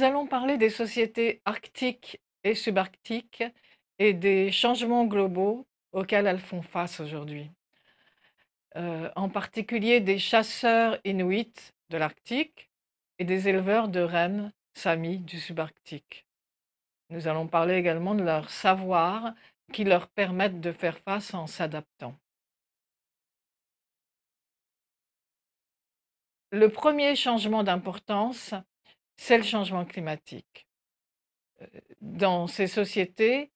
Nous allons parler des sociétés arctiques et subarctiques et des changements globaux auxquels elles font face aujourd'hui. Euh, en particulier des chasseurs inuits de l'Arctique et des éleveurs de rennes samis du subarctique. Nous allons parler également de leurs savoirs qui leur permettent de faire face en s'adaptant. Le premier changement d'importance c'est le changement climatique. Euh, dans ces sociétés,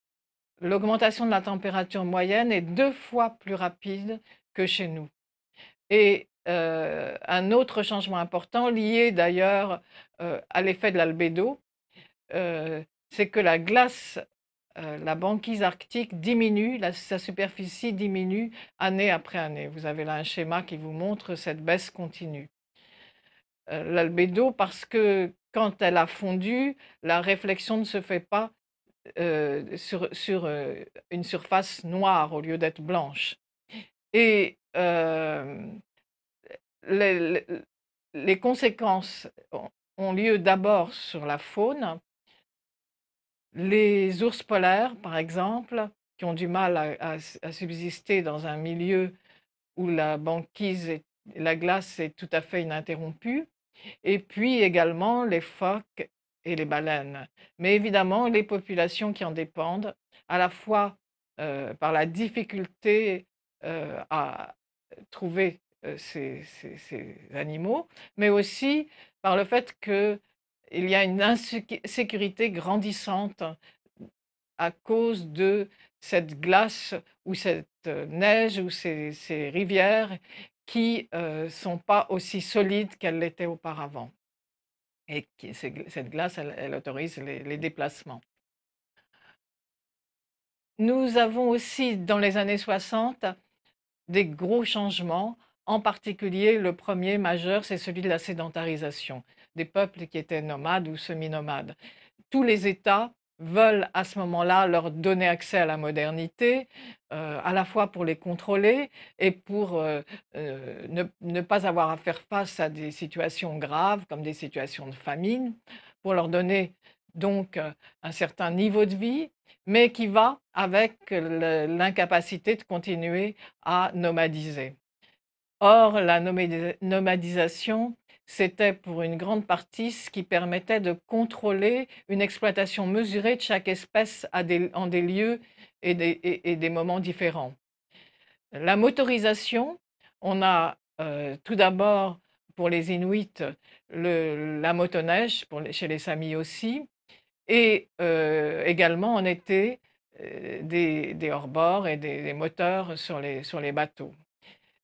l'augmentation de la température moyenne est deux fois plus rapide que chez nous. Et euh, un autre changement important, lié d'ailleurs euh, à l'effet de l'albédo, c'est que la glace, la banquise arctique diminue, sa superficie diminue année après année. Vous avez là un schéma qui vous montre cette baisse continue. Euh, l'albédo parce que quand elle a fondu, la réflexion ne se fait pas euh, sur, euh, une surface noire au lieu d'être blanche. Et les, conséquences ont lieu d'abord sur la faune. Les ours polaires, par exemple, qui ont du mal à, subsister dans un milieu où la banquise, et la glace est tout à fait ininterrompue, et puis également les phoques et les baleines. Mais évidemment, les populations qui en dépendent, à la fois euh, par la difficulté euh, à trouver euh, ces, animaux, mais aussi par le fait qu'il y a une insécurité grandissante à cause de cette glace ou cette neige ou ces rivières qui sont pas aussi solides qu'elles l'étaient auparavant. Et cette glace, elle, autorise les, les déplacements. Nous avons aussi, dans les années 60, des gros changements. En particulier, le premier majeur, c'est celui de la sédentarisation des peuples qui étaient nomades ou semi-nomades. Tous les États veulent à ce moment-là leur donner accès à la modernité, euh, à la fois pour les contrôler et pour euh, euh, ne, pas avoir à faire face à des situations graves comme des situations de famine, pour leur donner donc un certain niveau de vie, mais qui va avec l'incapacité de continuer à nomadiser. Or, la nomadisation c'était pour une grande partie ce qui permettait de contrôler une exploitation mesurée de chaque espèce en des lieux et des, moments différents. La motorisation, on a euh, tout d'abord pour les Inuits le, la motoneige, chez les Samis aussi, et euh, également en été euh, des, hors-bords et des, moteurs sur les bateaux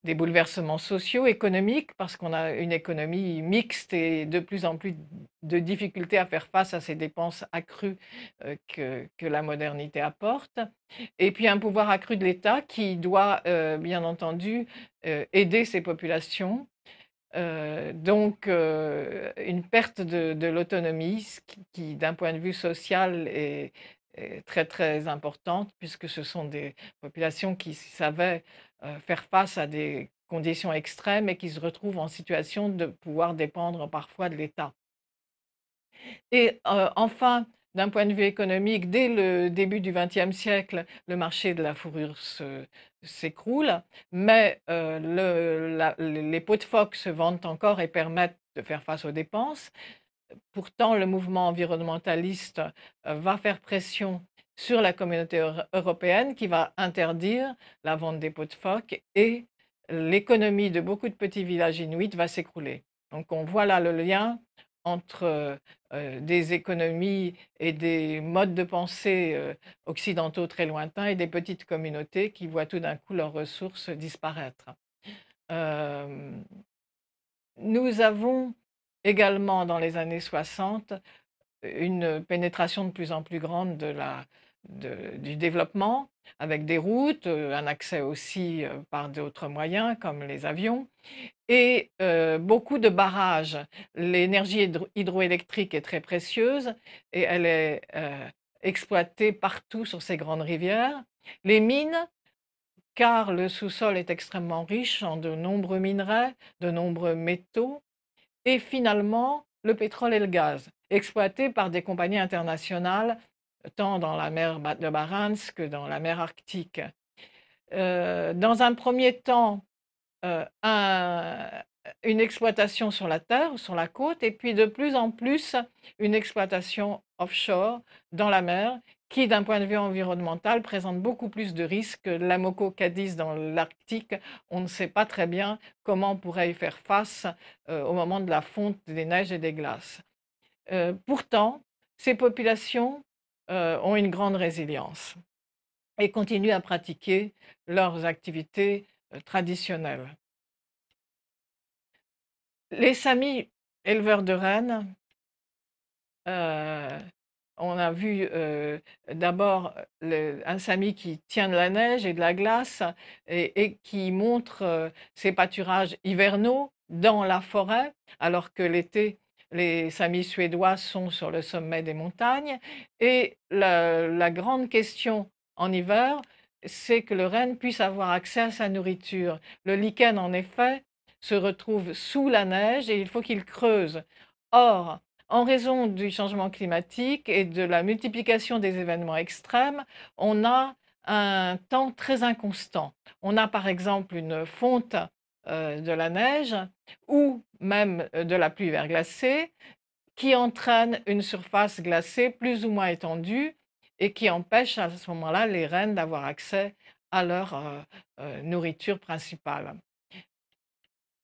des bouleversements sociaux, économiques, parce qu'on a une économie mixte et de plus en plus de difficultés à faire face à ces dépenses accrues euh, que, la modernité apporte. Et puis un pouvoir accru de l'État qui doit, euh, bien entendu, euh, aider ces populations. donc une perte de, l'autonomie qui, qui d'un point de vue social, est, très très importante puisque ce sont des populations qui savaient euh, faire face à des conditions extrêmes et qui se retrouvent en situation de pouvoir dépendre parfois de l'État. Et euh, enfin, d'un point de vue économique, dès le début du XXe siècle, le marché de la fourrure s'écroule, mais euh, les pots de phoque se vendent encore et permettent de faire face aux dépenses. Pourtant, le mouvement environnementaliste euh, va faire pression sur la communauté européenne qui va interdire la vente des pots de phoque et l'économie de beaucoup de petits villages inuits va s'écrouler. Donc on voit là le lien entre euh, des économies et des modes de pensée euh, occidentaux très lointains et des petites communautés qui voient tout d'un coup leurs ressources disparaître. nous avons également dans les années 60 une pénétration de plus en plus grande de du développement avec des routes, euh, un accès aussi euh, par d'autres moyens comme les avions et euh, beaucoup de barrages. L'énergie hydroélectrique est très précieuse et elle est exploitée partout sur ces grandes rivières. Les mines, car le sous-sol est extrêmement riche en de nombreux minerais, de nombreux métaux, et finalement le pétrole et le gaz, exploités par des compagnies internationales, tant dans la mer de Barents que dans la mer Arctique. Euh, dans un premier temps, euh, une exploitation sur la terre, sur la côte, et puis de plus en plus une exploitation offshore, dans la mer, qui, d'un point de vue environnemental, présente beaucoup plus de risques. que L'Amoco Cadiz dans l'Arctique, on ne sait pas très bien comment on pourrait y faire face euh, au moment de la fonte des neiges et des glaces. Euh, pourtant, ces populations euh, ont une grande résilience et continuent à pratiquer leurs activités traditionnelles. Les Samis éleveurs de rennes on a vu, d'abord un Sami qui tient de la neige et de la glace et qui montre, ses pâturages hivernaux dans la forêt, alors que l'été, les Samis suédois sont sur le sommet des montagnes et la la grande question en hiver, c'est que le renne puisse avoir accès à sa nourriture. Le lichen, en effet, se retrouve sous la neige et il faut qu'il creuse. Or en raison du changement climatique et de la multiplication des événements extrêmes, on a un temps très inconstant. On a par exemple une fonte euh, de la neige ou même euh, de la pluie verglacée qui entraîne une surface glacée plus ou moins étendue et qui empêche à ce moment-là les rennes d'avoir accès à leur euh, nourriture principale.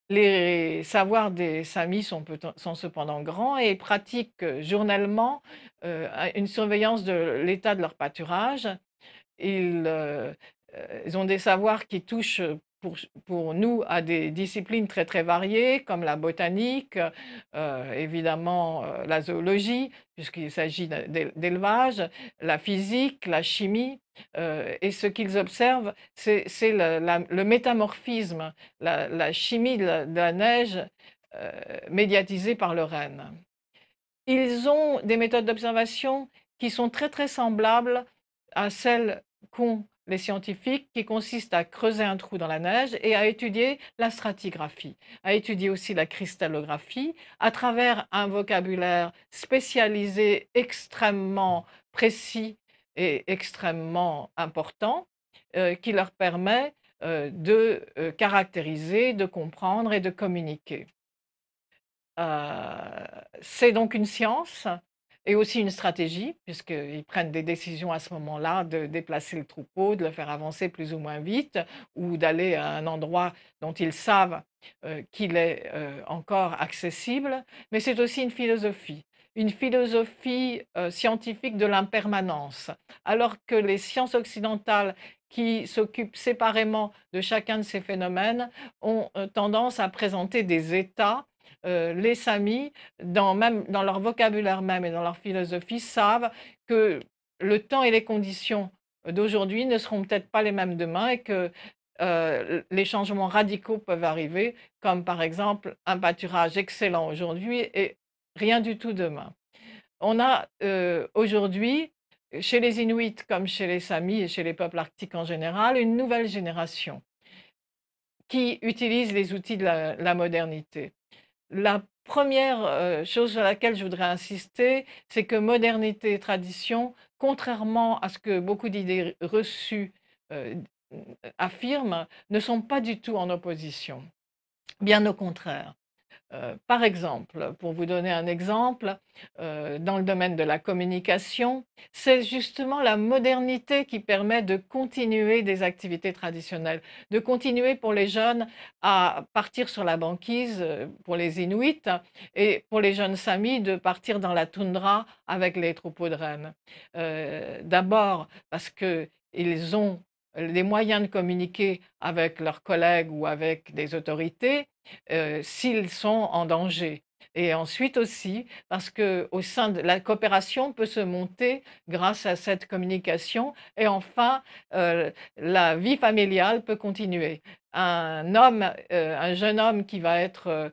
Les savoirs des Samis sont, cependant grands et pratiquent euh, journellement euh, une surveillance de l'état de leur pâturage. ils euh, ont des savoirs qui touchent pour, nous à des disciplines très très variées comme la botanique, euh, évidemment euh, la zoologie puisqu'il s'agit d'élevage, la physique, la chimie. Euh, et ce qu'ils observent, c'est le, métamorphisme, la, chimie de la, neige médiatisée par le Rennes. Ils ont des méthodes d'observation qui sont très très semblables à celles qu'ont les scientifiques qui consistent à creuser un trou dans la neige et à étudier la stratigraphie, à étudier aussi la cristallographie à travers un vocabulaire spécialisé extrêmement précis et extrêmement important euh, qui leur permet euh, de euh, caractériser, de comprendre et de communiquer. C'est donc une science et aussi une stratégie, puisqu'ils prennent des décisions à ce moment-là de déplacer le troupeau, de le faire avancer plus ou moins vite, ou d'aller à un endroit dont ils savent euh, qu'il est euh, encore accessible. Mais c'est aussi une philosophie, une philosophie euh, scientifique de l'impermanence, alors que les sciences occidentales qui s'occupent séparément de chacun de ces phénomènes ont tendance à présenter des états euh, les Samis, dans, leur vocabulaire même et dans leur philosophie, savent que le temps et les conditions d'aujourd'hui ne seront peut-être pas les mêmes demain et que euh, les changements radicaux peuvent arriver, comme par exemple un pâturage excellent aujourd'hui et rien du tout demain. On a euh, aujourd'hui, chez les Inuits comme chez les Samis et chez les peuples arctiques en général, une nouvelle génération qui utilise les outils de la modernité. La première chose sur laquelle je voudrais insister, c'est que modernité et tradition, contrairement à ce que beaucoup d'idées reçues affirment, ne sont pas du tout en opposition. Bien au contraire, euh, par exemple, pour vous donner un exemple, euh, dans le domaine de la communication, c'est justement la modernité qui permet de continuer des activités traditionnelles, de continuer pour les jeunes à partir sur la banquise euh, pour les Inuits et pour les jeunes Samis de partir dans la toundra avec les troupeaux de rennes. D'abord parce qu'ils ont les moyens de communiquer avec leurs collègues ou avec des autorités euh, s'ils sont en danger. Et ensuite aussi, parce que sein de la coopération peut se monter grâce à cette communication. Et enfin, euh, la vie familiale peut continuer. Un euh, jeune homme qui va être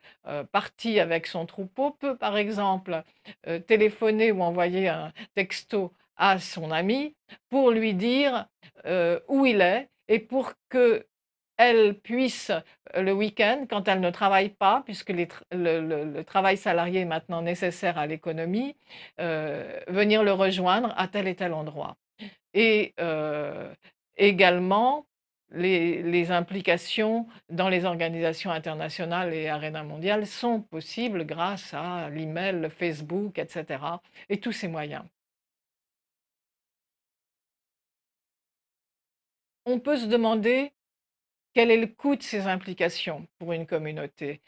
parti avec son troupeau peut, par exemple, téléphoner ou envoyer un texto à son ami pour lui dire où il est et pour que elle puisse le week-end, quand elle ne travaille pas, puisque le, travail salarié est maintenant nécessaire à l'économie, venir le rejoindre à tel et tel endroit. Et également, les, implications dans les organisations internationales et arènes mondiales sont possibles grâce à l'email, le Facebook, etc. et tous ces moyens. on peut se demander quel est le coût de ces implications pour une communauté.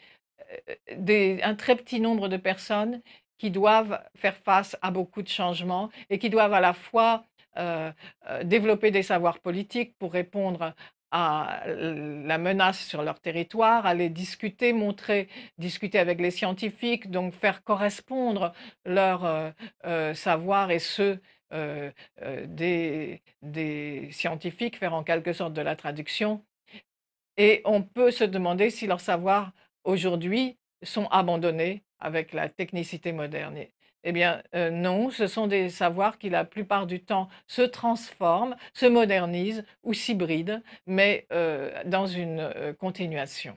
Euh, un très petit nombre de personnes qui doivent faire face à beaucoup de changements et qui doivent à la fois euh, euh, développer des savoirs politiques pour répondre à la menace sur leur territoire, aller discuter, montrer, discuter avec les scientifiques, donc faire correspondre leurs savoirs et ceux euh, euh, des, scientifiques, faire en quelque sorte de la traduction. Et on peut se demander si leurs savoirs aujourd'hui sont abandonnés avec la technicité moderne. Eh bien euh, non, ce sont des savoirs qui la plupart du temps se transforment, se modernisent ou s'hybrident, mais dans une continuation.